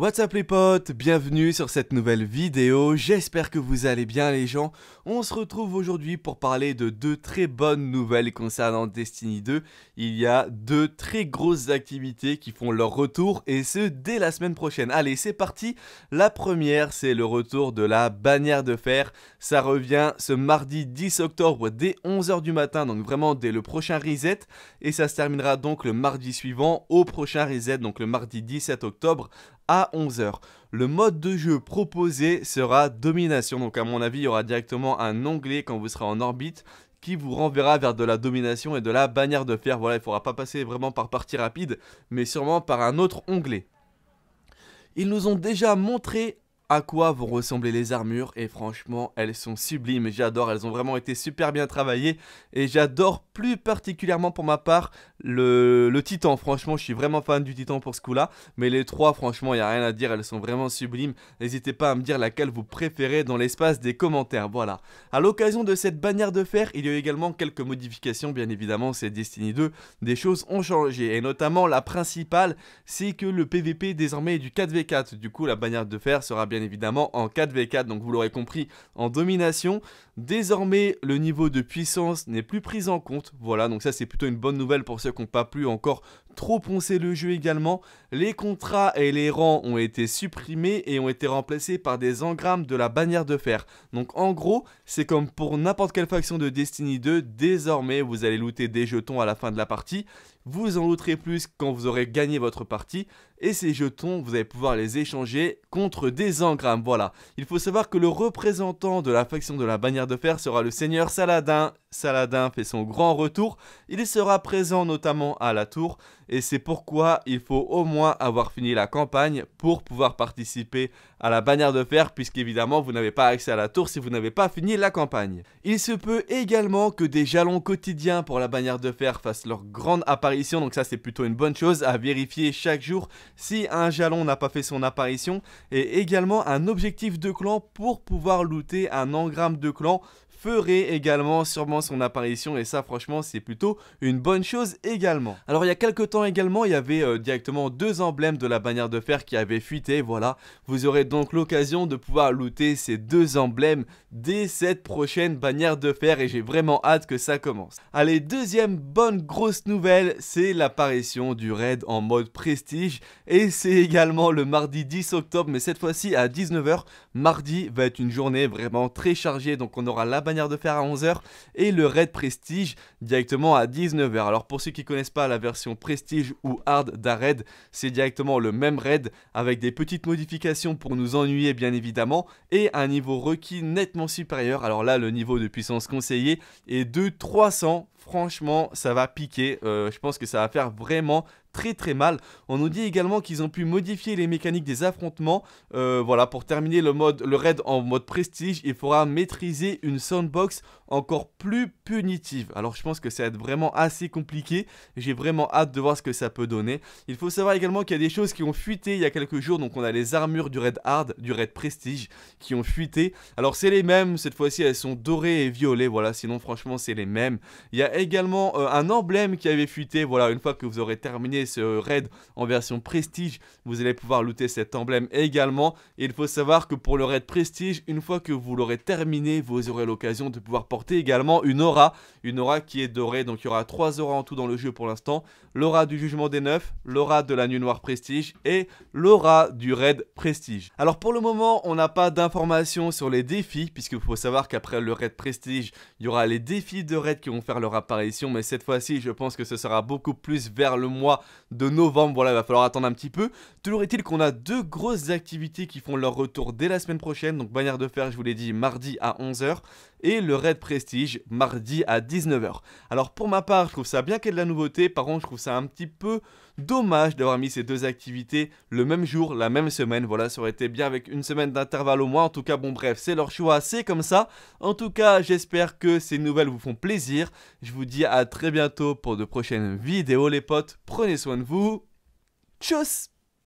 What's up les potes, bienvenue sur cette nouvelle vidéo, j'espère que vous allez bien les gens. On se retrouve aujourd'hui pour parler de deux très bonnes nouvelles concernant Destiny 2. Il y a deux très grosses activités qui font leur retour et ce dès la semaine prochaine. Allez c'est parti, la première c'est le retour de la bannière de fer. Ça revient ce mardi 10 octobre dès 11h du matin, donc vraiment dès le prochain reset. Et ça se terminera donc le mardi suivant au prochain reset, donc le mardi 17 octobre à 11h. Le mode de jeu proposé sera domination, donc à mon avis il y aura directement un onglet quand vous serez en orbite qui vous renverra vers de la domination et de la bannière de fer. Voilà, il ne faudra pas passer vraiment par partie rapide, mais sûrement par un autre onglet. Ils nous ont déjà montré à quoi vont ressembler les armures et franchement elles sont sublimes, j'adore, elles ont vraiment été super bien travaillées et j'adore plus particulièrement pour ma part le, Titan. Franchement, je suis vraiment fan du Titan pour ce coup-là. Mais les trois, franchement, il n'y a rien à dire. Elles sont vraiment sublimes. N'hésitez pas à me dire laquelle vous préférez dans l'espace des commentaires. Voilà. A l'occasion de cette bannière de fer, il y a eu également quelques modifications. Bien évidemment, c'est Destiny 2. Des choses ont changé. Et notamment, la principale, c'est que le PVP désormais est du 4v4. Du coup, la bannière de fer sera bien évidemment en 4v4. Donc, vous l'aurez compris, en domination. Désormais, le niveau de puissance n'est plus pris en compte voilà, donc ça c'est plutôt une bonne nouvelle pour ceux qui n'ont pas pu encore trop poncer le jeu également. Les contrats et les rangs ont été supprimés et ont été remplacés par des engrammes de la bannière de fer. Donc en gros, c'est comme pour n'importe quelle faction de Destiny 2, désormais vous allez looter des jetons à la fin de la partie. Vous en looterez plus quand vous aurez gagné votre partie et ces jetons, vous allez pouvoir les échanger contre des engrammes. Voilà, il faut savoir que le représentant de la faction de la bannière de fer sera le seigneur Saladin Saladin fait son grand retour, il sera présent notamment à la tour, et c'est pourquoi il faut au moins avoir fini la campagne pour pouvoir participer à la bannière de fer, puisqu'évidemment vous n'avez pas accès à la tour si vous n'avez pas fini la campagne. Il se peut également que des jalons quotidiens pour la bannière de fer fassent leur grande apparition, donc ça c'est plutôt une bonne chose à vérifier chaque jour si un jalon n'a pas fait son apparition, et également un objectif de clan pour pouvoir looter un engramme de clan ferait également sûrement son apparition et ça franchement c'est plutôt une bonne chose également. Alors il y a quelques temps également il y avait euh, directement deux emblèmes de la bannière de fer qui avaient fuité voilà vous aurez donc l'occasion de pouvoir looter ces deux emblèmes dès cette prochaine bannière de fer et j'ai vraiment hâte que ça commence. Allez deuxième bonne grosse nouvelle c'est l'apparition du raid en mode prestige et c'est également le mardi 10 octobre mais cette fois-ci à 19h mardi va être une journée vraiment très chargée donc on aura la de faire à 11h et le raid Prestige directement à 19h. Alors pour ceux qui connaissent pas la version Prestige ou Hard raid, c'est directement le même raid avec des petites modifications pour nous ennuyer bien évidemment et un niveau requis nettement supérieur. Alors là le niveau de puissance conseillé est de 300 franchement, ça va piquer. Euh, je pense que ça va faire vraiment très très mal. On nous dit également qu'ils ont pu modifier les mécaniques des affrontements. Euh, voilà, pour terminer le, mode, le raid en mode prestige, il faudra maîtriser une soundbox encore plus punitive. Alors je pense que ça va être vraiment assez compliqué. J'ai vraiment hâte de voir ce que ça peut donner. Il faut savoir également qu'il y a des choses qui ont fuité il y a quelques jours. Donc on a les armures du raid hard, du raid prestige qui ont fuité. Alors c'est les mêmes, cette fois-ci elles sont dorées et violées. Voilà, sinon franchement c'est les mêmes. Il y a également euh, un emblème qui avait fuité. Voilà, une fois que vous aurez terminé ce raid en version prestige, vous allez pouvoir looter cet emblème également. il faut savoir que pour le raid prestige, une fois que vous l'aurez terminé, vous aurez l'occasion de pouvoir porter également une aura, une aura qui est dorée, donc il y aura trois auras en tout dans le jeu pour l'instant, l'aura du jugement des neufs l'aura de la nuit noire prestige et l'aura du raid prestige. Alors pour le moment, on n'a pas d'informations sur les défis, puisqu'il faut savoir qu'après le raid prestige, il y aura les défis de raid qui vont faire leur apparition, mais cette fois-ci, je pense que ce sera beaucoup plus vers le mois de novembre. Voilà, il va falloir attendre un petit peu. Toujours est-il qu'on a deux grosses activités qui font leur retour dès la semaine prochaine. Donc, manière de faire je vous l'ai dit, mardi à 11h et le Red Prestige mardi à 19h. Alors pour ma part, je trouve ça bien qu'il y ait de la nouveauté, par contre je trouve ça un petit peu dommage d'avoir mis ces deux activités le même jour, la même semaine. Voilà, ça aurait été bien avec une semaine d'intervalle au moins. En tout cas, bon bref, c'est leur choix, c'est comme ça. En tout cas, j'espère que ces nouvelles vous font plaisir. Je vous dis à très bientôt pour de prochaines vidéos les potes. Prenez soin de vous. Tchuss